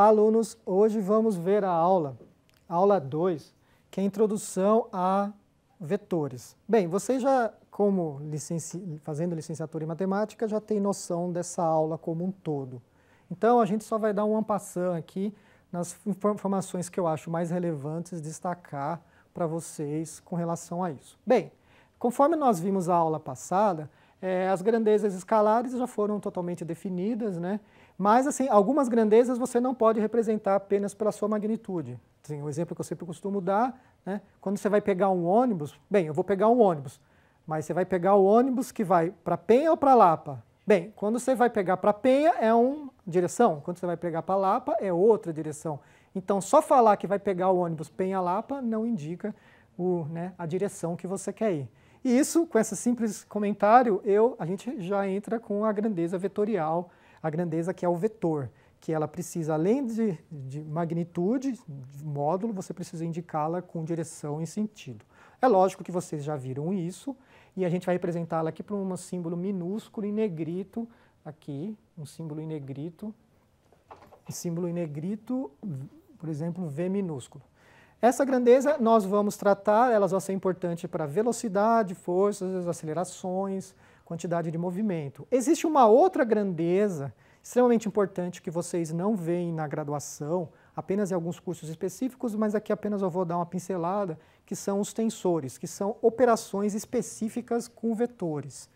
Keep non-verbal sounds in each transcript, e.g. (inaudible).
Olá, alunos! Hoje vamos ver a aula, aula 2, que é a introdução a vetores. Bem, vocês já, como licenci... fazendo licenciatura em matemática, já tem noção dessa aula como um todo. Então, a gente só vai dar um ampassão aqui nas informações que eu acho mais relevantes destacar para vocês com relação a isso. Bem, conforme nós vimos a aula passada, é, as grandezas escalares já foram totalmente definidas, né? mas assim, algumas grandezas você não pode representar apenas pela sua magnitude. Assim, exemplo que eu sempre costumo dar, né? quando você vai pegar um ônibus, bem, eu vou pegar um ônibus, mas você vai pegar o ônibus que vai para Penha ou para Lapa? Bem, quando você vai pegar para Penha é uma direção, quando você vai pegar para Lapa é outra direção. Então, só falar que vai pegar o ônibus Penha-Lapa não indica o, né, a direção que você quer ir. E isso, com esse simples comentário, eu, a gente já entra com a grandeza vetorial, a grandeza que é o vetor, que ela precisa, além de, de magnitude, de módulo, você precisa indicá-la com direção e sentido. É lógico que vocês já viram isso, e a gente vai representá-la aqui por um símbolo minúsculo em negrito, aqui, um símbolo em negrito, símbolo em negrito, por exemplo, V minúsculo. Essa grandeza nós vamos tratar, elas vão ser importantes para velocidade, forças, acelerações, quantidade de movimento. Existe uma outra grandeza extremamente importante que vocês não veem na graduação, apenas em alguns cursos específicos, mas aqui apenas eu vou dar uma pincelada, que são os tensores, que são operações específicas com vetores.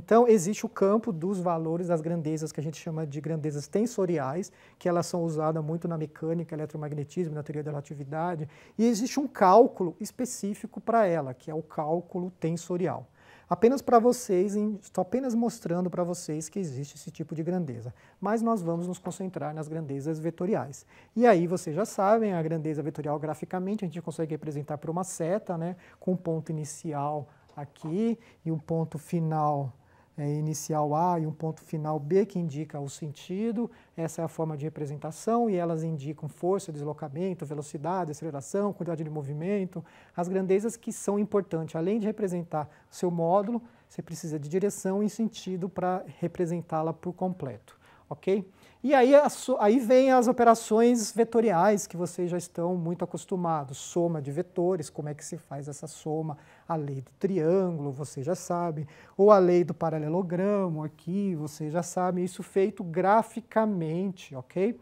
Então, existe o campo dos valores, das grandezas, que a gente chama de grandezas tensoriais, que elas são usadas muito na mecânica, eletromagnetismo, na teoria da relatividade, e existe um cálculo específico para ela, que é o cálculo tensorial. Apenas para vocês, estou apenas mostrando para vocês que existe esse tipo de grandeza. Mas nós vamos nos concentrar nas grandezas vetoriais. E aí vocês já sabem, a grandeza vetorial graficamente a gente consegue representar por uma seta, né, com um ponto inicial aqui e um ponto final é, inicial A e um ponto final B que indica o sentido, essa é a forma de representação e elas indicam força, deslocamento, velocidade, aceleração, quantidade de movimento, as grandezas que são importantes. Além de representar seu módulo, você precisa de direção e sentido para representá-la por completo, ok? E aí, aí vem as operações vetoriais que vocês já estão muito acostumados. Soma de vetores, como é que se faz essa soma? A lei do triângulo, vocês já sabem. Ou a lei do paralelogramo aqui, vocês já sabem. Isso feito graficamente, ok?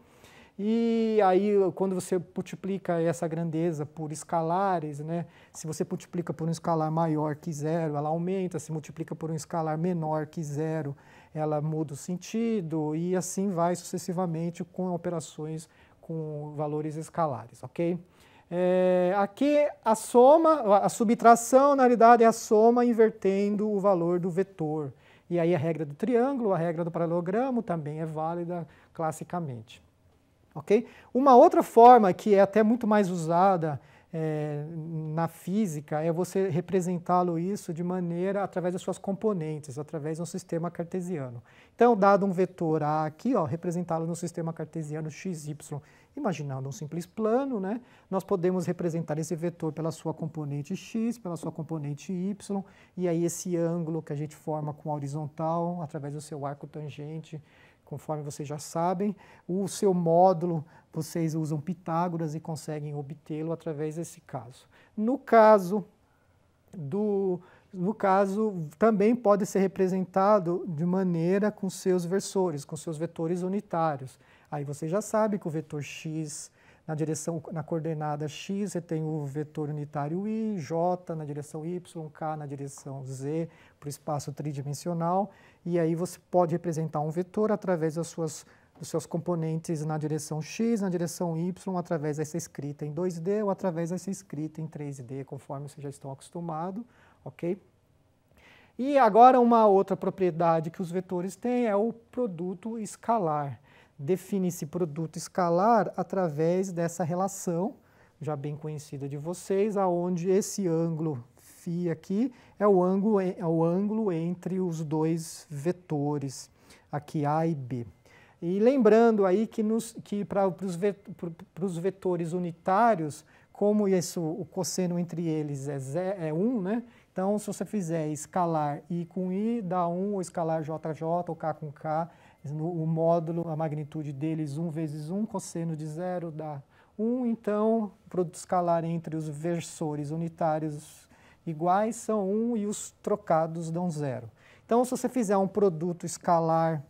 E aí, quando você multiplica essa grandeza por escalares, né? se você multiplica por um escalar maior que zero, ela aumenta, se multiplica por um escalar menor que zero, ela muda o sentido e assim vai sucessivamente com operações com valores escalares, ok? É, aqui a soma, a subtração na realidade é a soma invertendo o valor do vetor. E aí a regra do triângulo, a regra do paralelogramo também é válida classicamente. Ok? Uma outra forma que é até muito mais usada é, na física é você representá-lo isso de maneira através das suas componentes, através de um sistema cartesiano. Então, dado um vetor A aqui, representá-lo no sistema cartesiano XY, imaginando um simples plano, né, nós podemos representar esse vetor pela sua componente X, pela sua componente Y, e aí esse ângulo que a gente forma com a horizontal, através do seu arco tangente, conforme vocês já sabem. O seu módulo, vocês usam Pitágoras e conseguem obtê-lo através desse caso. No caso do no caso também pode ser representado de maneira com seus versores, com seus vetores unitários. Aí você já sabe que o vetor x na direção, na coordenada x, você tem o vetor unitário i, j na direção y, k na direção z, para o espaço tridimensional, e aí você pode representar um vetor através das suas, dos seus componentes na direção x, na direção y, através dessa escrita em 2D ou através dessa escrita em 3D, conforme vocês já estão acostumados, ok? E agora uma outra propriedade que os vetores têm é o produto escalar define esse produto escalar através dessa relação, já bem conhecida de vocês, aonde esse ângulo φ aqui é o ângulo, é o ângulo entre os dois vetores, aqui A e B. E lembrando aí que, nos, que para os vetores unitários, como isso, o cosseno entre eles é, zé, é 1, né? então se você fizer escalar I com I, dá 1, ou escalar JJ ou K com K, o módulo, a magnitude deles, 1 vezes 1, cosseno de zero dá 1, então, produto escalar entre os versores unitários iguais são 1 e os trocados dão zero. Então, se você fizer um produto escalar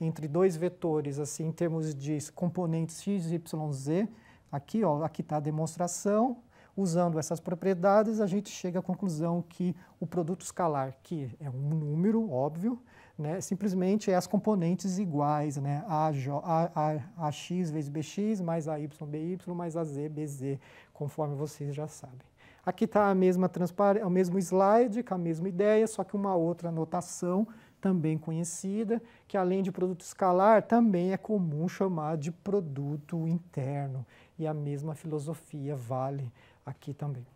entre dois vetores, assim, em termos de componentes x, y, z, aqui ó, aqui está a demonstração, usando essas propriedades, a gente chega à conclusão que o produto escalar, que é um número, óbvio, né, simplesmente é as componentes iguais, né, a, a, a, AX vezes BX, mais AY, BY, mais AZ, BZ, conforme vocês já sabem. Aqui está a mesma transparência, é o mesmo slide, com a mesma ideia, só que uma outra notação também conhecida, que além de produto escalar, também é comum chamar de produto interno. E a mesma filosofia vale aqui também.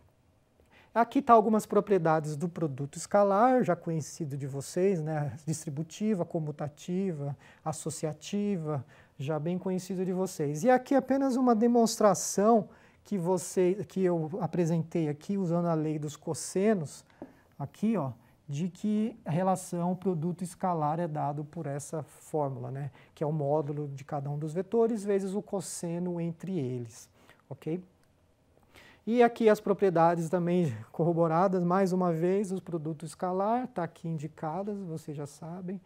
Aqui está algumas propriedades do produto escalar, já conhecido de vocês, né? distributiva, comutativa, associativa, já bem conhecido de vocês. E aqui é apenas uma demonstração que, você, que eu apresentei aqui usando a lei dos cossenos, aqui, ó, de que a relação produto escalar é dado por essa fórmula, né? que é o módulo de cada um dos vetores vezes o cosseno entre eles. ok? E aqui as propriedades também (laughs) corroboradas, mais uma vez, os produtos escalar, está aqui indicadas, vocês já sabem.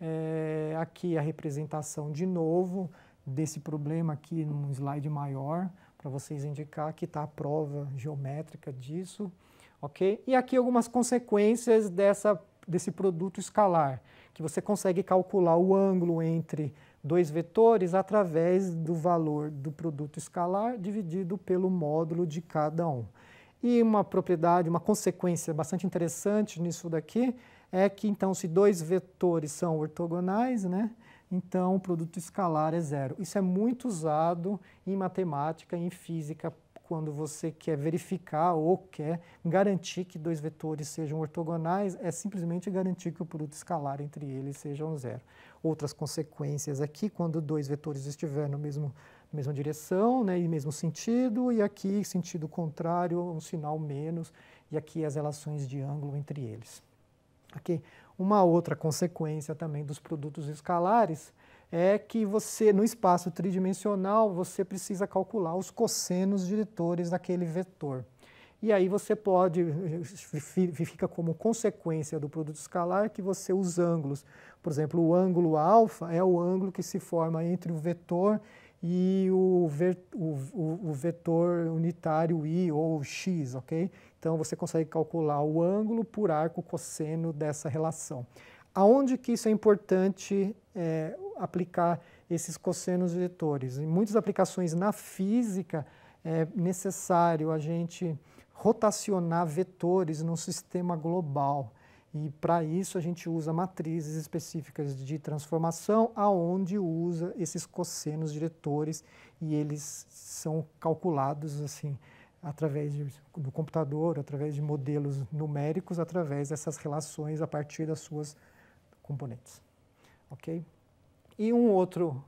É, aqui a representação de novo desse problema aqui num slide maior, para vocês indicar que está a prova geométrica disso, ok? E aqui algumas consequências dessa, desse produto escalar, que você consegue calcular o ângulo entre dois vetores através do valor do produto escalar dividido pelo módulo de cada um. E uma propriedade, uma consequência bastante interessante nisso daqui é que, então, se dois vetores são ortogonais, né, então o produto escalar é zero. Isso é muito usado em matemática e em física quando você quer verificar ou quer garantir que dois vetores sejam ortogonais, é simplesmente garantir que o produto escalar entre eles seja um zero. Outras consequências aqui, quando dois vetores estiverem no mesmo mesma direção né, e mesmo sentido, e aqui sentido contrário, um sinal menos, e aqui as relações de ângulo entre eles. Ok? okay? uma outra consequência também dos produtos escalares é que você, no espaço tridimensional, você precisa calcular os cossenos diretores daquele vetor. E aí você pode, fica como consequência do produto escalar que você, os ângulos, por exemplo, o ângulo alfa é o ângulo que se forma entre o vetor e o, ver, o, o, o vetor unitário i ou x, ok? Então você consegue calcular o ângulo por arco cosseno dessa relação aonde que isso é importante é, aplicar esses cossenos vetores? Em muitas aplicações na física é necessário a gente rotacionar vetores num sistema global. E para isso a gente usa matrizes específicas de transformação, aonde usa esses cossenos diretores e eles são calculados assim através de, do computador, através de modelos numéricos, através dessas relações a partir das suas componentes. Ok? E um outro,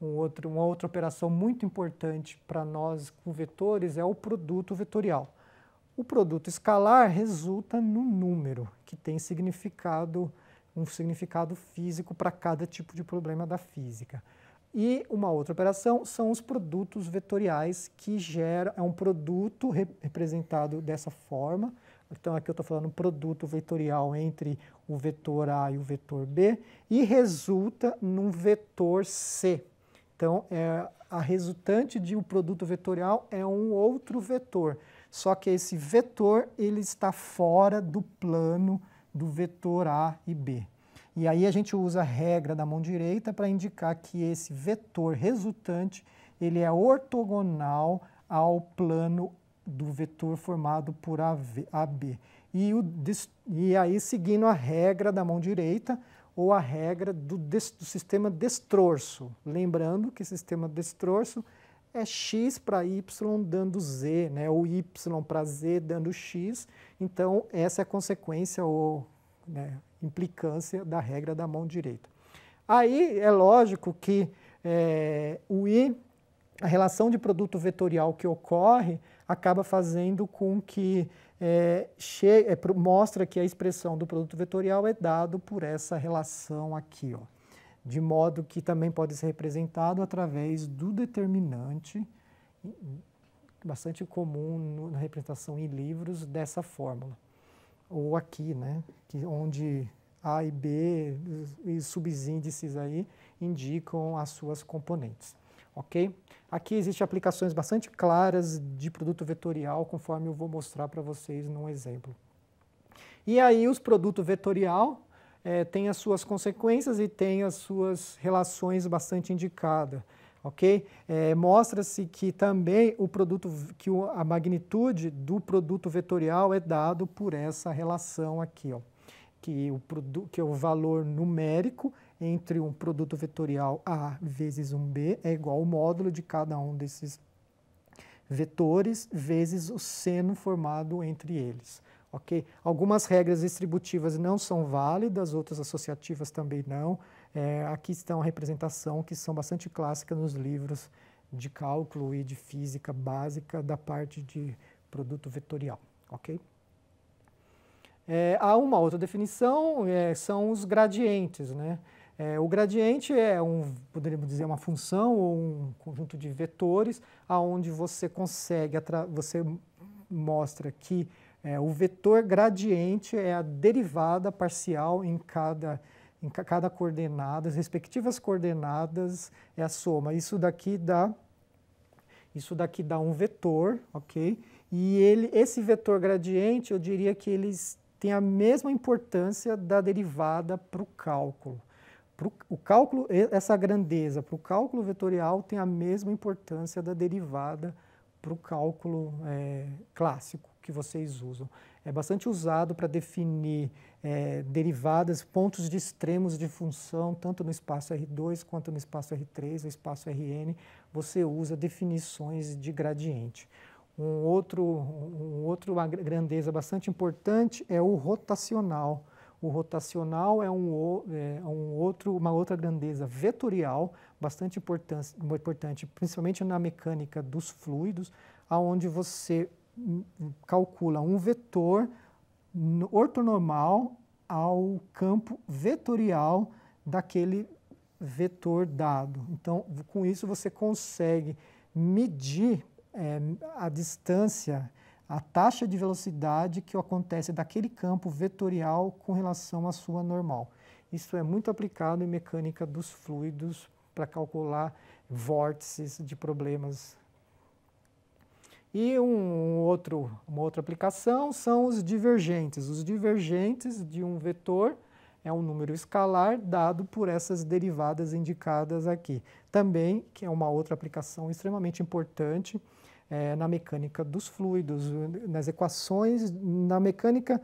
um outro, uma outra operação muito importante para nós com vetores é o produto vetorial. O produto escalar resulta no número, que tem significado, um significado físico para cada tipo de problema da física. E uma outra operação são os produtos vetoriais, que gera, é um produto representado dessa forma, então aqui eu estou falando produto vetorial entre o vetor A e o vetor B e resulta num vetor C. Então é, a resultante de um produto vetorial é um outro vetor, só que esse vetor ele está fora do plano do vetor A e B. E aí a gente usa a regra da mão direita para indicar que esse vetor resultante ele é ortogonal ao plano do vetor formado por AV, AB. E, e aí, seguindo a regra da mão direita, ou a regra do, des, do sistema destrorso. Lembrando que sistema destrorso é x para y dando z, né? ou y para z dando x. Então, essa é a consequência ou né, implicância da regra da mão direita. Aí é lógico que é, o i, a relação de produto vetorial que ocorre, acaba fazendo com que é, é, mostra que a expressão do produto vetorial é dado por essa relação aqui, ó, de modo que também pode ser representado através do determinante, bastante comum no, na representação em livros dessa fórmula, ou aqui, né, que, onde a e B e subíndices aí indicam as suas componentes ok? Aqui existem aplicações bastante claras de produto vetorial, conforme eu vou mostrar para vocês num exemplo. E aí os produtos vetorial é, têm as suas consequências e têm as suas relações bastante indicadas, ok? É, Mostra-se que também o produto, que o, a magnitude do produto vetorial é dado por essa relação aqui, ó, que o, que é o valor numérico entre um produto vetorial A vezes um B é igual ao módulo de cada um desses vetores vezes o seno formado entre eles. ok Algumas regras distributivas não são válidas, outras associativas também não. É, aqui estão a representação que são bastante clássicas nos livros de cálculo e de física básica da parte de produto vetorial. ok? É, há uma outra definição, é, são os gradientes. Né? É, o gradiente é um, poderíamos dizer, uma função ou um conjunto de vetores aonde você consegue, você mostra que é, o vetor gradiente é a derivada parcial em cada em ca cada coordenada, as respectivas coordenadas é a soma. Isso daqui dá isso daqui dá um vetor, OK? E ele esse vetor gradiente, eu diria que eles têm a mesma importância da derivada para o cálculo. Pro, o cálculo, essa grandeza para o cálculo vetorial tem a mesma importância da derivada para o cálculo é, clássico que vocês usam. É bastante usado para definir é, derivadas, pontos de extremos de função, tanto no espaço R2 quanto no espaço R3, no espaço Rn, você usa definições de gradiente. Um outro, um outro, uma grandeza bastante importante é o rotacional. O rotacional é, um, é, é um outro, uma outra grandeza vetorial, bastante importante, principalmente na mecânica dos fluidos, aonde você hum, hum, calcula um vetor ortonormal ao campo vetorial daquele vetor dado. Então, com isso você consegue medir é, a distância a taxa de velocidade que acontece daquele campo vetorial com relação à sua normal. Isso é muito aplicado em mecânica dos fluidos para calcular vórtices de problemas. E um outro, uma outra aplicação são os divergentes. Os divergentes de um vetor é um número escalar dado por essas derivadas indicadas aqui. Também, que é uma outra aplicação extremamente importante, é, na mecânica dos fluidos, nas equações, na mecânica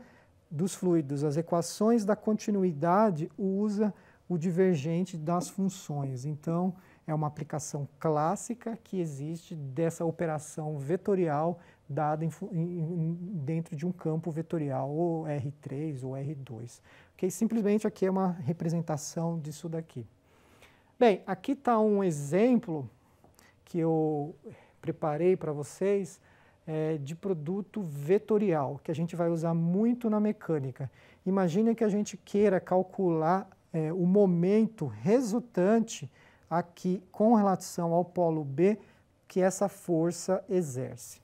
dos fluidos, as equações da continuidade usa o divergente das funções. Então, é uma aplicação clássica que existe dessa operação vetorial dada em, em, dentro de um campo vetorial, ou R3 ou R2. Okay? Simplesmente aqui é uma representação disso daqui. Bem, aqui está um exemplo que eu preparei para vocês é, de produto vetorial, que a gente vai usar muito na mecânica. Imagine que a gente queira calcular é, o momento resultante aqui com relação ao polo B que essa força exerce.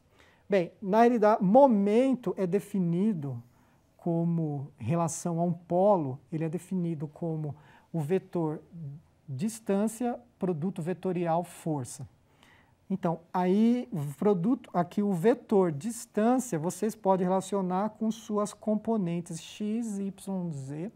Bem, na realidade, momento é definido como relação a um polo, ele é definido como o vetor distância, produto vetorial, força. Então, aí o produto, aqui o vetor distância, vocês podem relacionar com suas componentes x, y, z,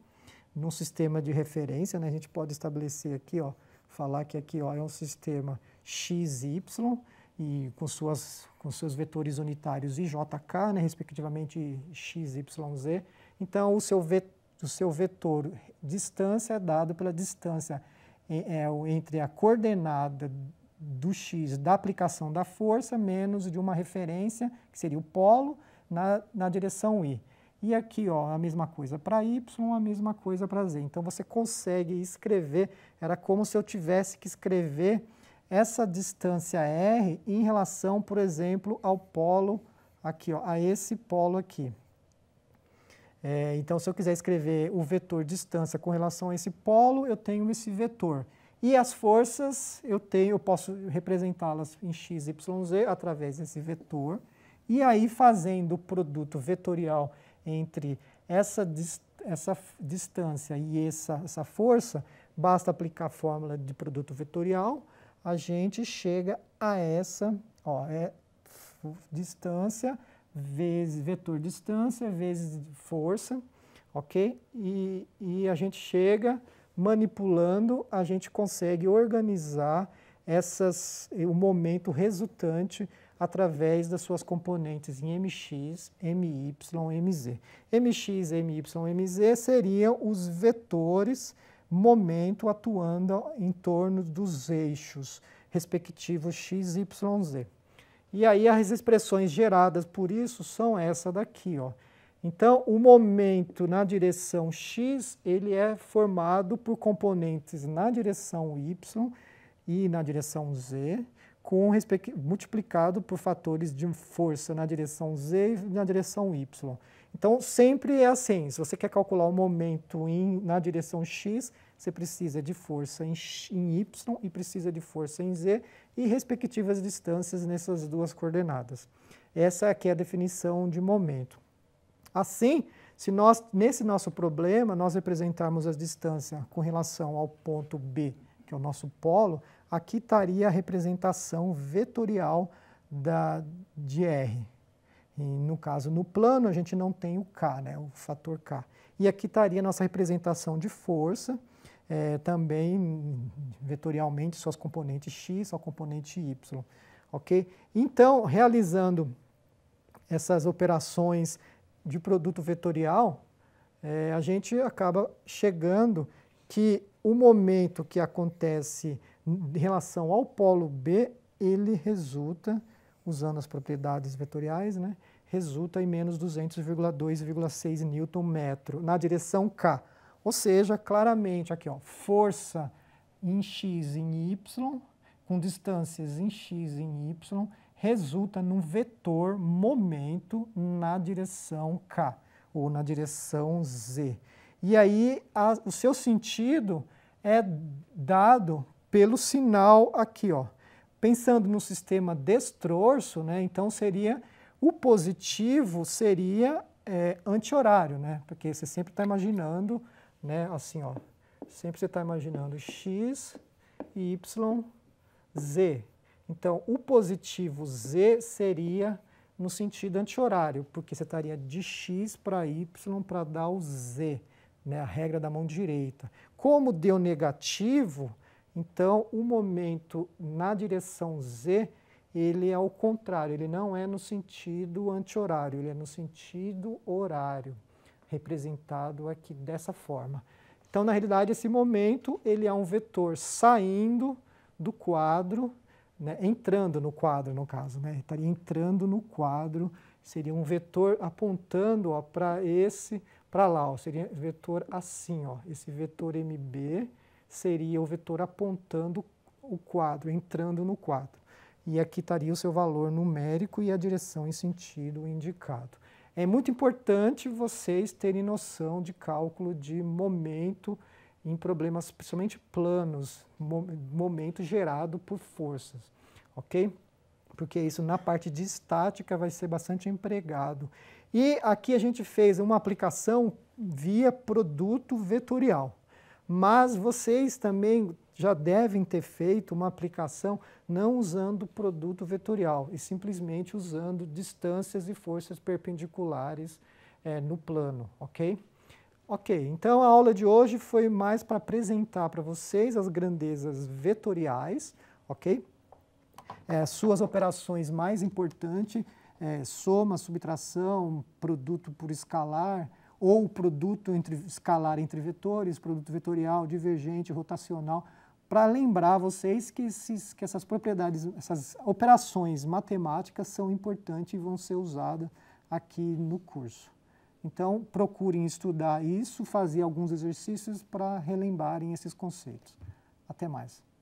num sistema de referência, né? A gente pode estabelecer aqui, ó, falar que aqui ó, é um sistema x, y, e com, suas, com seus vetores unitários i, j, k, né? respectivamente x, y, z. Então, o seu, vet, o seu vetor distância é dado pela distância é, é entre a coordenada do x da aplicação da força menos de uma referência, que seria o polo, na, na direção y. E aqui, ó, a mesma coisa para y, a mesma coisa para z. Então você consegue escrever, era como se eu tivesse que escrever essa distância r em relação, por exemplo, ao polo aqui, ó, a esse polo aqui. É, então, se eu quiser escrever o vetor distância com relação a esse polo, eu tenho esse vetor. E as forças, eu tenho, eu posso representá-las em x, y, z através desse vetor. E aí, fazendo o produto vetorial entre essa, essa distância e essa, essa força, basta aplicar a fórmula de produto vetorial, a gente chega a essa, ó, é distância vezes vetor distância vezes força, ok? E, e a gente chega manipulando, a gente consegue organizar essas, eh, o momento resultante através das suas componentes em MX, MY, MZ. MX, MY, MZ seriam os vetores momento atuando em torno dos eixos respectivos x, y, z. E aí as expressões geradas por isso são essa daqui, ó. Então, o momento na direção x, ele é formado por componentes na direção y e na direção z, com multiplicado por fatores de força na direção z e na direção y. Então, sempre é assim, se você quer calcular o momento em, na direção x, você precisa de força em, em y e precisa de força em z e respectivas distâncias nessas duas coordenadas. Essa aqui é, é a definição de momento. Assim, se nós, nesse nosso problema, nós representarmos a distância com relação ao ponto B, que é o nosso polo, aqui estaria a representação vetorial da, de R. E no caso, no plano, a gente não tem o K, né, o fator K. E aqui estaria a nossa representação de força, é, também vetorialmente suas componentes x, sua componente y. ok? Então, realizando essas operações de produto vetorial, é, a gente acaba chegando que o momento que acontece em relação ao polo B, ele resulta, usando as propriedades vetoriais, né, resulta em menos 200,2,6 newton metro na direção K. Ou seja, claramente aqui, ó, força em x e em y, com distâncias em x e em y, resulta num vetor momento na direção K ou na direção Z. E aí a, o seu sentido é dado pelo sinal aqui, ó. Pensando no sistema destrorso, né, então seria o positivo seria é, anti-horário, né? Porque você sempre está imaginando, né, assim, ó, sempre você está imaginando x, y, z. Então, o positivo Z seria no sentido anti-horário, porque você estaria de X para Y para dar o Z, né, a regra da mão direita. Como deu negativo, então o momento na direção Z, ele é o contrário, ele não é no sentido anti-horário, ele é no sentido horário, representado aqui dessa forma. Então, na realidade, esse momento ele é um vetor saindo do quadro né, entrando no quadro, no caso, né, estaria entrando no quadro, seria um vetor apontando para esse, para lá, ó, seria vetor assim, ó, esse vetor MB seria o vetor apontando o quadro, entrando no quadro. E aqui estaria o seu valor numérico e a direção e sentido indicado. É muito importante vocês terem noção de cálculo de momento, em problemas principalmente planos, momento gerado por forças, ok? Porque isso na parte de estática vai ser bastante empregado. E aqui a gente fez uma aplicação via produto vetorial, mas vocês também já devem ter feito uma aplicação não usando produto vetorial, e simplesmente usando distâncias e forças perpendiculares é, no plano, ok? Ok, então a aula de hoje foi mais para apresentar para vocês as grandezas vetoriais, ok? É, suas operações mais importantes, é, soma, subtração, produto por escalar, ou produto entre, escalar entre vetores, produto vetorial, divergente, rotacional, para lembrar vocês que, esses, que essas propriedades, essas operações matemáticas são importantes e vão ser usadas aqui no curso. Então, procurem estudar isso, fazer alguns exercícios para relembrarem esses conceitos. Até mais.